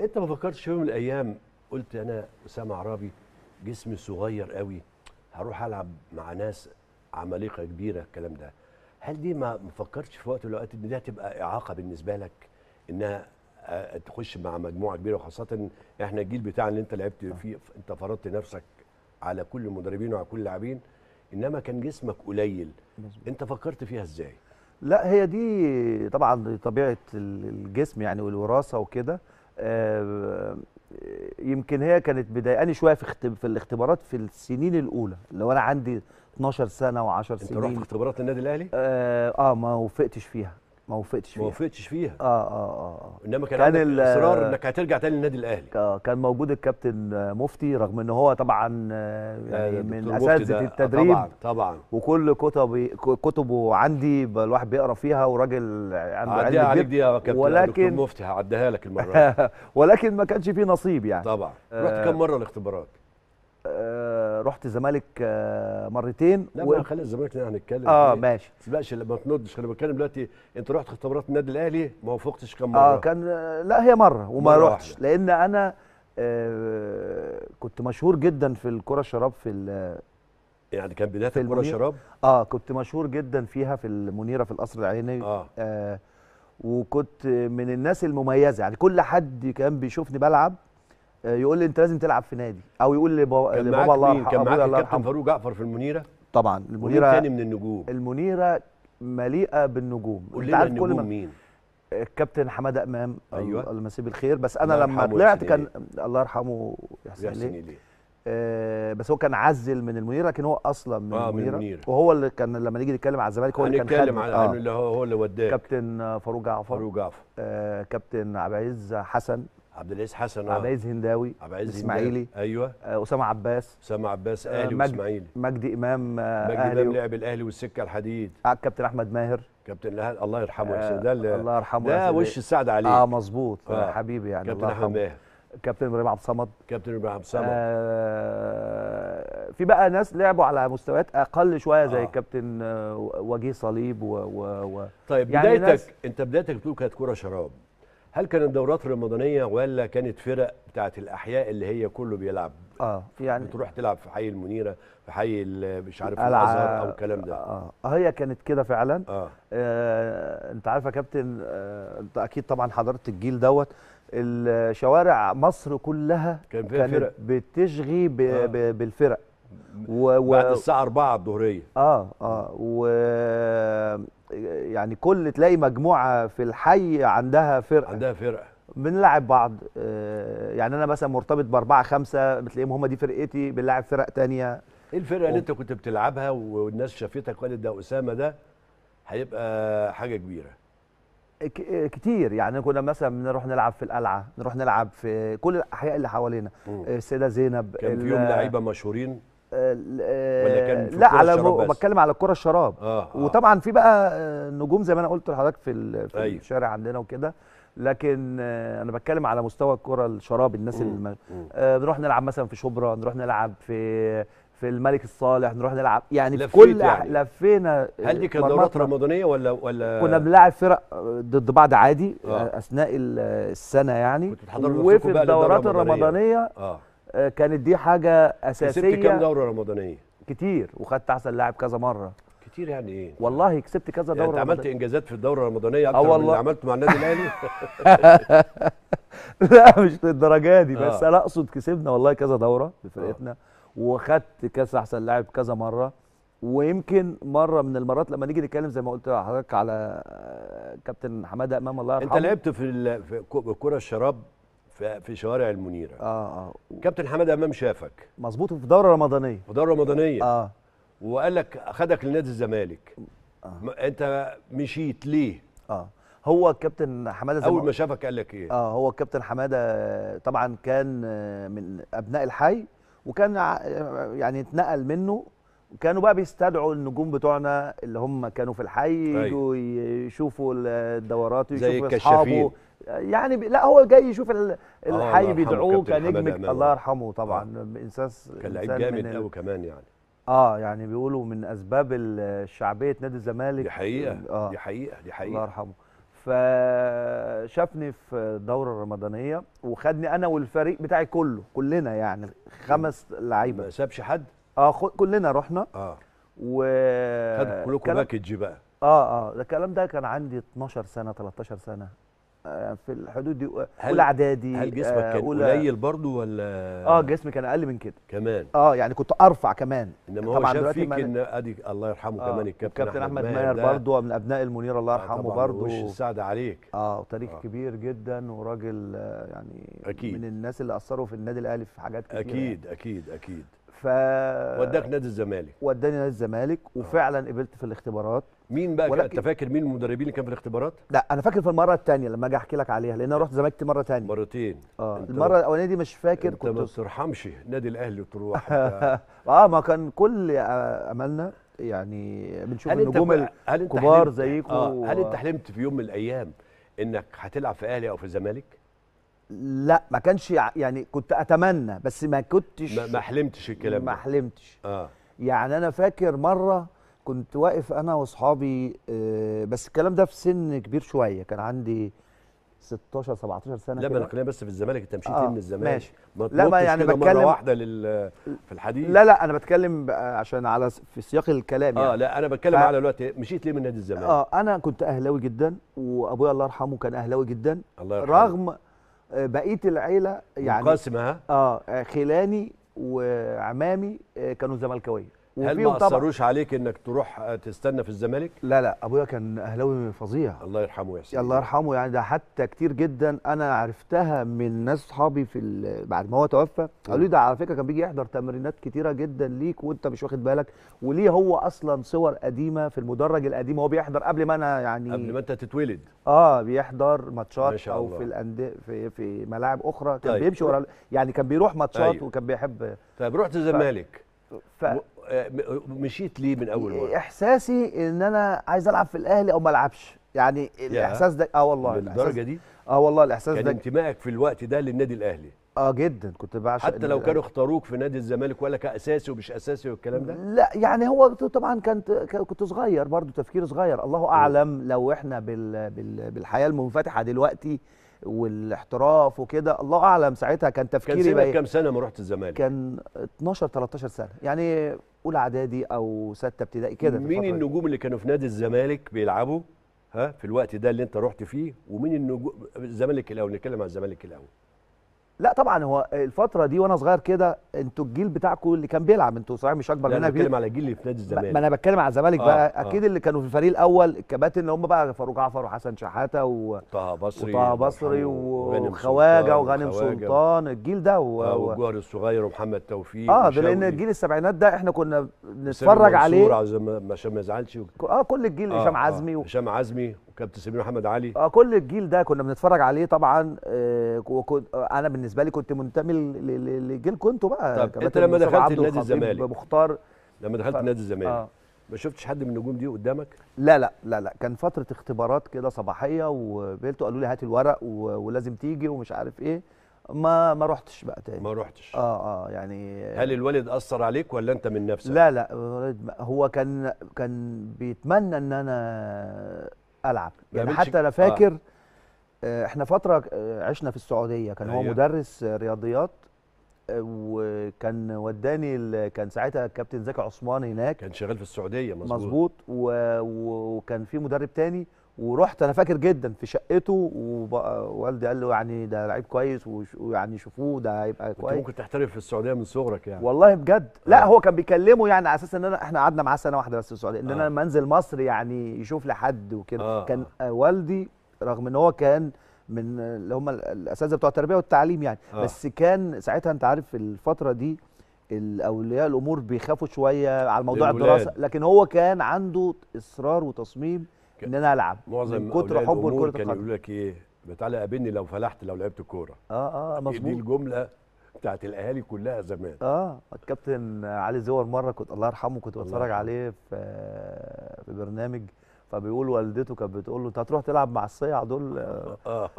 انت ما فكرتش في يوم من الايام قلت انا اسامه عرابي جسمي صغير قوي هروح العب مع ناس عمالقه كبيره الكلام ده هل دي ما فكرتش في وقت من الاوقات ان ده هتبقى اعاقه بالنسبه لك انها آه، تخش مع مجموعه كبيره وخاصه احنا الجيل بتاعنا اللي انت لعبت فيه انت فرضت نفسك على كل المدربين وعلى كل اللاعبين انما كان جسمك قليل انت فكرت فيها ازاي؟ لا هي دي طبعا طبيعه الجسم يعني والوراثه وكده آه، يمكن هي كانت بداياني شويه في في الاختبارات في السنين الاولى لو انا عندي 12 سنه و10 سنين انت رحت اختبارات النادي الاهلي اه, آه ما وفقتش فيها ما وافقتش فيها ما وافقتش فيها آه،, اه اه اه انما كان, كان اصرار انك هترجع تاني للنادي الاهلي آه كان موجود الكابتن مفتي رغم ان هو طبعا آه، يعني من اساتذه آه، التدريب طبعا طبعا وكل كتبي كتبه عندي الواحد بيقرا فيها وراجل عنده علم عليك دي يا كابتن ولكن مفتي هعديها لك المره ولكن ما كانش فيه نصيب يعني طبعا رحت كم مره الاختبارات آه، رحت الزمالك آه، مرتين لا و... خلي الزمالك هنتكلم يعني اه ماشي ما تسبقش ما تنضش انا بتكلم دلوقتي انت رحت اختبارات النادي الاهلي ما وفقتش كم مره اه كان آه، لا هي مره وما مرة رحتش واحدة. لان انا آه كنت مشهور جدا في الكره الشراب في يعني كان بدايه الكره الشراب اه كنت مشهور جدا فيها في المنيره في القصر العيني آه. آه وكنت من الناس المميزه يعني كل حد كان بيشوفني بلعب آه، يقول لي انت لازم تلعب في نادي او يقول لي بابا كان معاك الله يرحمه كان معاك الكابتن فاروق جعفر في المنيره طبعا المنيره تاني من النجوم المنيره مليئه بالنجوم قول لنا النجوم كل مين الكابتن حماده امام أيوة. يمسيه الخير بس انا لما طلعت كان إيه؟ الله يرحمه يحسن ليه؟ آه بس هو كان عزل من المنيره لكن هو اصلا من, آه المنيره, من المنيره وهو اللي كان لما نيجي نتكلم على الزمالك هو اللي كان نتكلم على آه اللي هو هو اللي وداه كابتن فاروق جعفر فاروق جعفر آه كابتن عبد العزيز حسن عبد العزيز حسن عبد آه. العزيز هنداوي عبد العزيز اسماعيلي ايوه آه، اسامه عباس اسامه عباس اهلي مجد واسماعيلي مجدي امام آه، مجدي امام لعب الاهلي والسكه الحديد كابتن احمد ماهر كابتن الاهلي الله يرحمه آه ده اللي الله يرحمه ده وش السعد عليه اه مظبوط آه حبيبي يعني كابتن احمد ماهر كابتن ابراهيم عبد الصمد كابتن ابراهيم عبد الصمد آه في بقى ناس لعبوا على مستويات اقل شويه زي آه. كابتن وجيه صليب و, و, و طيب يعني بدايتك انت بدايتك بتقول كانت كوره شراب هل كانت دورات رمضانيه ولا كانت فرق بتاعه الاحياء اللي هي كله بيلعب اه يعني بتروح تلعب في حي المنيره في حي مش عارف الازهر او الكلام ده آه،, اه هي كانت كده فعلا آه. آه انت عارف يا كابتن آه انت اكيد طبعا حضرت الجيل دوت الشوارع مصر كلها كان كانت فرق. بتشغي آه. بالفرق و... و... بعد الساعه 4 الظهريه اه اه و يعني كل تلاقي مجموعه في الحي عندها فرقه عندها فرقه بنلعب بعض آه، يعني انا مثلا مرتبط باربعه خمسه بتلاقيهم هم دي فرقتي بنلعب فرق تانية ايه الفرقه اللي انت كنت بتلعبها والناس شافتك وقالت ده اسامه ده هيبقى حاجه كبيره كتير يعني كنا مثلا بنروح نلعب في القلعه نروح نلعب في كل الاحياء اللي حوالينا آه، السيده زينب كان فيهم لعيبه مشهورين ولا كان آه، لا على م... بتكلم على الكره الشراب آه آه. وطبعا في بقى آه، نجوم زي ما انا قلت لحضرتك في, في أيوه. الشارع عندنا وكده لكن آه، انا بتكلم على مستوى الكره الشراب الناس اللي مم. بنروح نلعب مثلا في شبرا نروح نلعب في في الملك الصالح نروح نلعب يعني في كل يعني. لفينا هل دي كانت دورات رمضانيه ولا ولا كنا بنلعب فرق ضد بعض عادي آه. اثناء السنه يعني وفي الدورات الرمضانيه, الرمضانية آه. آه، كانت دي حاجه اساسيه كسبت كام دوره رمضانيه كتير وخدت احسن لاعب كذا مره كتير يعني ايه والله كسبت كذا يعني دوره يعني انت عملت انجازات في الدوره الرمضانيه آه، اكتر من اللي عملته مع النادي الاهلي لا مش للدرجه دي بس آه. انا اقصد كسبنا والله كذا دوره بفرقتنا آه. وخدت كاس احسن لاعب كذا مره ويمكن مره من المرات لما نيجي نتكلم زي ما قلت لحضرتك على آه، كابتن حماده امام الله يرحمه انت لعبت في الكره الشراب في شوارع المنيره اه اه كابتن حمد امام شافك مظبوط في دوره رمضانيه في دوره رمضانيه اه وقال لك خدك لنادي الزمالك آه. انت مشيت ليه اه هو الكابتن حماده اول ما شافك قال لك ايه اه هو الكابتن حماده طبعا كان من ابناء الحي وكان يعني اتنقل منه وكانوا بقى بيستدعوا النجوم بتوعنا اللي هم كانوا في الحي أيوه. يجوا يشوفوا الدورات ويشوفوا اصحابه يعني لا هو جاي يشوف آه، الحي بيدعوه كنجم الله يرحمه طبعا آه. انسان كان لعيب جامد قوي كمان يعني اه يعني بيقولوا من اسباب الشعبيه نادي الزمالك دي حقيقه آه دي حقيقه دي حقيقه الله يرحمه فشافني في الدوره الرمضانيه وخدني انا والفريق بتاعي كله كلنا يعني خمس لعيبه ما سابش حد اه كلنا رحنا اه و خد كلكم باكج بقى اه اه الكلام ده كان عندي 12 سنه 13 سنه في الحدود دي اولى اعدادي هل جسمك آه، كان قليل برضه ولا اه جسمي كان اقل من كده كمان اه يعني كنت ارفع كمان انما هو شاف فيك ان ادي الله يرحمه آه كمان الكابتن كابتن احمد ماهر برضه من ابناء المنير الله آه، يرحمه آه برضه وش السعد عليك اه وتاريخ آه كبير جدا وراجل آه، يعني أكيد من الناس اللي اثروا في النادي الاهلي في حاجات كتير يعني. اكيد اكيد اكيد ف وداك نادي الزمالك وداني نادي الزمالك وفعلا قبلت في الاختبارات مين بقى ولكن... انت فاكر مين المدربين اللي كان في الاختبارات؟ لا انا فاكر في المره الثانيه لما اجي احكي لك عليها لان انا رحت زمالك مره ثانيه مرتين اه المره الاولانيه دي مش فاكر انت كنت ما ترحمش نادي الاهلي تروح اه ما كان كل املنا يعني بنشوف النجوم الكبار زيكم هل انت حلمت آه، في يوم من الايام انك هتلعب في اهلي او في الزمالك؟ لا ما كانش يعني كنت اتمنى بس ما كنتش ما حلمتش الكلام ده ما حلمتش اه يعني انا فاكر مره كنت واقف انا واصحابي آه بس الكلام ده في سن كبير شويه كان عندي 16 17 سنه لا انا بس في الزمالك انت مشيت آه من الزمالك ماشي ما لا ما يعني بتكلم مره واحده لل في الحديث لا لا انا بتكلم عشان على في سياق الكلام يعني اه لا انا بتكلم ف... على الوقت مشيت ليه من نادي الزمالك اه انا كنت اهلاوي جدا وابويا الله يرحمه كان اهلاوي جدا الله يرحمه رغم آه، بقيه العيله يعني قاسم ها اه خلاني وعمامي آه، كانوا زملكاويه هل ما اثروش عليك انك تروح آه، تستنى في الزمالك؟ لا لا ابويا كان اهلاوي فظيع الله يرحمه يا سيدي الله يرحمه يعني ده حتى كتير جدا انا عرفتها من ناس صحابي في بعد ما هو توفى قالوا لي آه. ده على فكره كان بيجي يحضر تمرينات كتيره جدا ليك وانت مش واخد بالك وليه هو اصلا صور قديمه في المدرج القديم هو بيحضر قبل ما انا يعني قبل ما انت تتولد اه بيحضر ماتشات او في الانديه في في ملاعب اخرى كان طيب. بيمشي ورا يعني كان بيروح ماتشات أيوه. وكان بيحب طيب رحت الزمالك ف... ف... مشيت ليه من اول مره احساسي ان انا عايز العب في الاهلي او ما العبش يعني الاحساس ده اه والله للدرجه دي اه والله الاحساس يعني ده انتمائك في الوقت ده للنادي الاهلي اه جدا كنت بعشق حتى لو كانوا اختاروك في نادي الزمالك ولا كاساسي ومش اساسي والكلام ده لا يعني هو طبعا كنت كنت صغير برضو تفكير صغير الله اعلم لو احنا بال بال بالحياه المنفتحه دلوقتي والاحتراف وكده الله اعلم ساعتها كان تفكيري كان سنة إيه؟ كام سنه ما رحت الزمالك كان 12 13 سنه يعني اولى اعدادي او سته ابتدائي كده مين النجوم اللي كانوا في نادي الزمالك بيلعبوا ها في الوقت ده اللي انت رحت فيه ومين النجوم الزمالك الاول نتكلم عن الزمالك الاول لا طبعا هو الفتره دي وانا صغير كده انتوا الجيل بتاعكم اللي كان بيلعب انتوا صحيح مش اكبر مننا بكتير بتكلم على الجيل اللي في نادي الزمالك ما انا بتكلم على الزمالك آه بقى آه. اكيد آه اللي كانوا في الفريق الاول الكباتن اللي هم بقى فاروق جعفر وحسن شحاته وطه بصري وطه بصري وخواجه وغانم سلطان الجيل ده و... آه والجوهر الصغير ومحمد توفيق اه ده لان الجيل السبعينات ده احنا كنا بنتفرج عليه عشان ما يزعلش اه كل الجيل آه، هشام آه عزمي هشام عزمي كابتن سمير محمد علي اه كل الجيل ده كنا بنتفرج عليه طبعا آه انا بالنسبه لي كنت منتمي للجيل كنتوا بقى طب انت لما دخلت نادي الزمالك مختار لما دخلت نادي الزمالك آه. ما شفتش حد من النجوم دي قدامك؟ لا لا لا لا كان فتره اختبارات كده صباحيه وبيلتو قالوا لي هات الورق ولازم تيجي ومش عارف ايه ما ما رحتش بقى تاني ما رحتش اه اه يعني هل الوالد اثر عليك ولا انت من نفسك؟ لا لا هو كان كان بيتمنى ان انا العب يعني حتى انا آه. فاكر آه. احنا فتره آه، عشنا في السعوديه كان هو أيوة. مدرس رياضيات آه، وكان وداني كان ساعتها الكابتن زكي عثمان هناك كان شغال في السعوديه مظبوط مظبوط وكان في مدرب تاني ورحت انا فاكر جدا في شقته ووالدي قال له يعني ده لعيب كويس ويعني شوفوه ده هيبقى كويس ممكن تحترف في السعوديه من صغرك يعني والله بجد لا آه. هو كان بيكلمه يعني على اساس ان انا احنا قعدنا معاه سنه واحده بس في السعوديه ان آه. انا لما انزل مصر يعني يشوف لي حد وكده آه. كان آه. والدي رغم ان هو كان من اللي هم الاساتذه بتوع التربيه والتعليم يعني آه. بس كان ساعتها انت عارف الفتره دي الاولياء الامور بيخافوا شويه على موضوع الدراسه لكن هو كان عنده اصرار وتصميم ان انا العب معظم من كتر حبه الكرة كان كانوا لك ايه تعالى قابلني لو فلحت لو لعبت كورة اه اه إيه مظبوط دي الجمله بتاعت الاهالي كلها زمان اه الكابتن علي زور مره كنت الله يرحمه كنت بتفرج عليه في في برنامج فبيقول والدته كانت بتقول له انت هتروح تلعب مع الصيع دول اه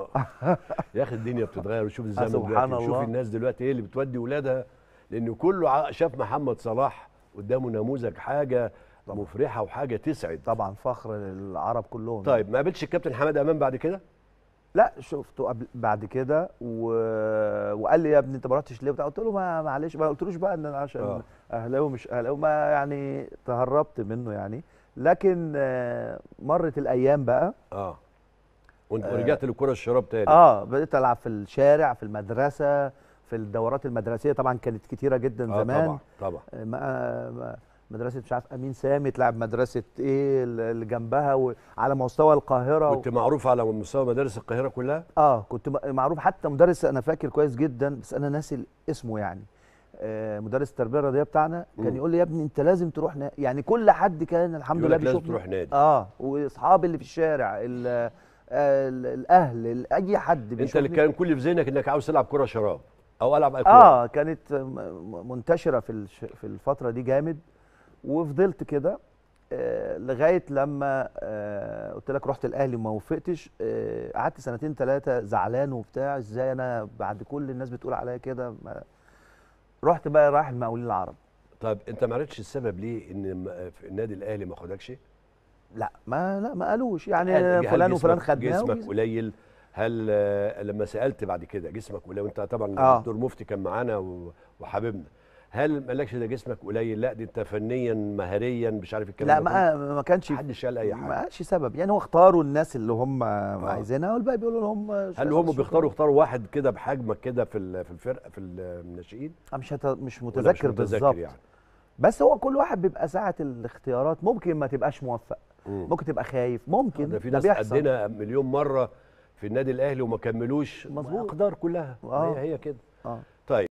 يا اخي الدنيا بتتغير وشوف الزمن دلوقتي شوف الناس دلوقتي ايه اللي بتودي ولادها لان كله شاف محمد صلاح قدامه نموذج حاجه طبعا. مفرحه وحاجه تسعد طبعا فخر للعرب كلهم طيب ما قابلتش الكابتن حماد امام بعد كده لا شفته قبل بعد كده و... وقال لي يا ابني انت ما رحتش ليه قلت له ما معلش ما قلتلوش بقى ان انا عشان آه. اهلاوي مش اهلاوي ما يعني تهربت منه يعني لكن آه، مرت الايام بقى اه, آه. رجعت آه للكره الشراب تاني اه بدات العب في الشارع في المدرسه في الدورات المدرسيه طبعا كانت كتيره جدا آه زمان طبعا طبعا آه مدرسه مش عارف امين سامي تلعب مدرسه ايه اللي جنبها وعلى مستوى القاهره كنت و... معروف على مستوى مدارس القاهره كلها اه كنت معروف حتى مدرس انا فاكر كويس جدا بس انا ناسي اسمه يعني آه مدرس التربيه الرياضيه بتاعنا كان يقول لي يا ابني انت لازم تروح نادي يعني كل حد كان الحمد لله بيشوف لازم تروح نادي اه واصحابي اللي في الشارع ال الاهل اي حد بيشوف انت اللي كان كل في ذهنك انك عاوز تلعب كره شراب او العب اي اه كانت منتشره في في الفتره دي جامد وفضلت كده آه، لغايه لما آه، قلت لك رحت الاهلي وما وفقتش آه، قعدت سنتين ثلاثه زعلان وبتاع ازاي انا بعد كل الناس بتقول عليا كده رحت بقى رايح المقاولين العرب طيب انت ما عرفتش السبب ليه ان النادي الاهلي ما خدكش لا ما لا ما قالوش يعني فلان وفلان خدناه جسمك قليل هل لما سالت بعد كده جسمك قليل وانت طبعا آه. مفتي كان معانا وحبيبنا هل ما قالكش ده جسمك قليل لا ده انت فنيا مهاريا مش عارف الكلام لا ما آه، ما كانش محدش قال اي حاجه ما قالش سبب يعني هو اختاروا الناس اللي هم آه. عايزينها والباقي بيقولوا لهم هل هم بيختاروا يختاروا واحد كده بحجمك كده في في الفرقه في الناشئين مش هت... مش متذكر, بالظبط يعني. بس هو كل واحد بيبقى ساعه الاختيارات ممكن ما تبقاش موفق مم. ممكن تبقى خايف ممكن ده في ناس قدنا مليون مره في النادي الاهلي وما كملوش مظبوط اقدار كلها آه. هي هي كده آه.